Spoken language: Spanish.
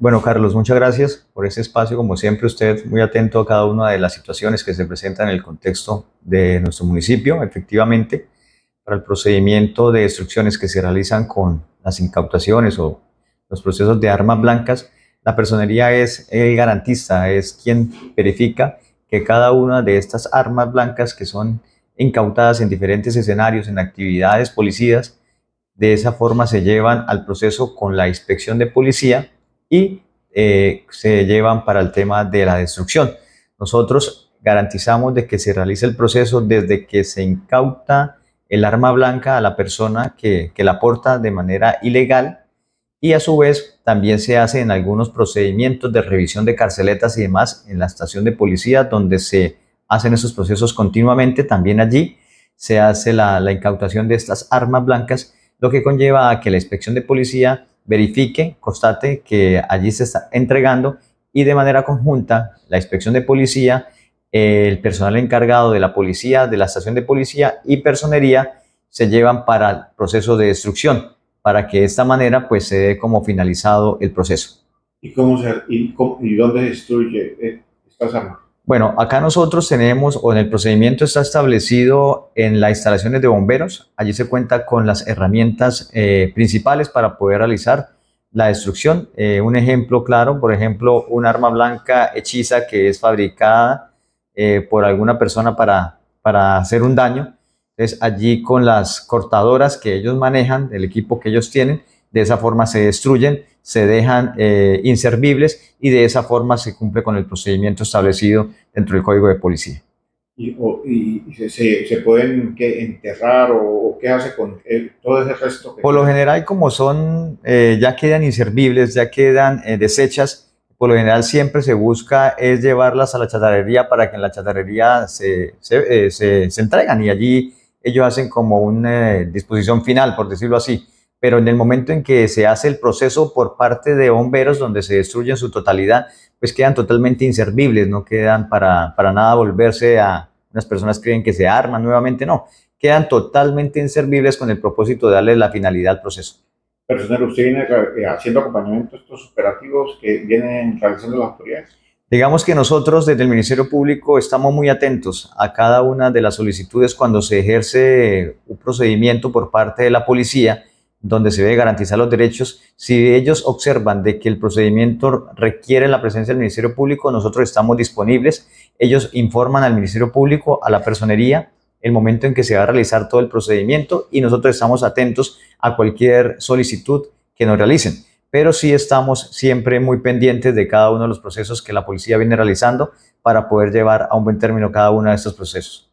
Bueno, Carlos, muchas gracias por este espacio. Como siempre, usted muy atento a cada una de las situaciones que se presentan en el contexto de nuestro municipio. Efectivamente, para el procedimiento de destrucciones que se realizan con las incautaciones o los procesos de armas blancas, la personería es el garantista, es quien verifica que cada una de estas armas blancas que son incautadas en diferentes escenarios, en actividades policías, de esa forma se llevan al proceso con la inspección de policía y eh, se llevan para el tema de la destrucción. Nosotros garantizamos de que se realice el proceso desde que se incauta el arma blanca a la persona que, la porta de manera ilegal y a su vez también se hace en algunos procedimientos de revisión de carceletas y demás en la estación de policía donde se hacen esos procesos continuamente. También allí se hace la incautación de estas armas blancas, lo que conlleva a que la inspección de policía verifique, constate que allí se está entregando y de manera conjunta la inspección de policía, el personal encargado de la policía, de la estación de policía y personería se llevan para el proceso de destrucción, para que de esta manera pues se dé como finalizado el proceso. ¿Y, cómo se, y, dónde destruye eh, estas armas? Bueno, acá nosotros tenemos, o en el procedimiento está establecido en las instalaciones de bomberos, allí se cuenta con las herramientas eh, principales para poder realizar la destrucción. Eh, un ejemplo claro, por ejemplo, un arma blanca hechiza que es fabricada eh, por alguna persona para, para hacer un daño. Entonces allí con las cortadoras que ellos manejan, el equipo que ellos tienen, de esa forma se destruyen, se dejan eh, inservibles y de esa forma se cumple con el procedimiento establecido dentro del Código de Policía. ¿Y, se, pueden enterrar o, qué hace con eh, todo ese resto? por lo general, como son, eh, ya quedan inservibles, ya quedan desechas, por lo general siempre se busca es llevarlas a la chatarrería para que en la chatarrería se, se, se entregan y allí ellos hacen como una disposición final, por decirlo así pero en el momento en que se hace el proceso por parte de bomberos, donde se destruyen su totalidad, pues quedan totalmente inservibles, no quedan para, para nada volverse a, unas personas creen que se arman nuevamente, no, quedan totalmente inservibles con el propósito de darle la finalidad al proceso. ¿Personal, ¿usted viene eh, haciendo acompañamiento a estos operativos que vienen realizando las autoridades? Digamos que nosotros desde el Ministerio Público estamos muy atentos a cada una de las solicitudes cuando se ejerce un procedimiento por parte de la policía donde se debe garantizar los derechos, si ellos observan de que el procedimiento requiere la presencia del Ministerio Público, nosotros estamos disponibles, ellos informan al Ministerio Público, a la personería, el momento en que se va a realizar todo el procedimiento y nosotros estamos atentos a cualquier solicitud que nos realicen. Pero sí estamos siempre muy pendientes de cada uno de los procesos que la policía viene realizando para poder llevar a un buen término cada uno de estos procesos.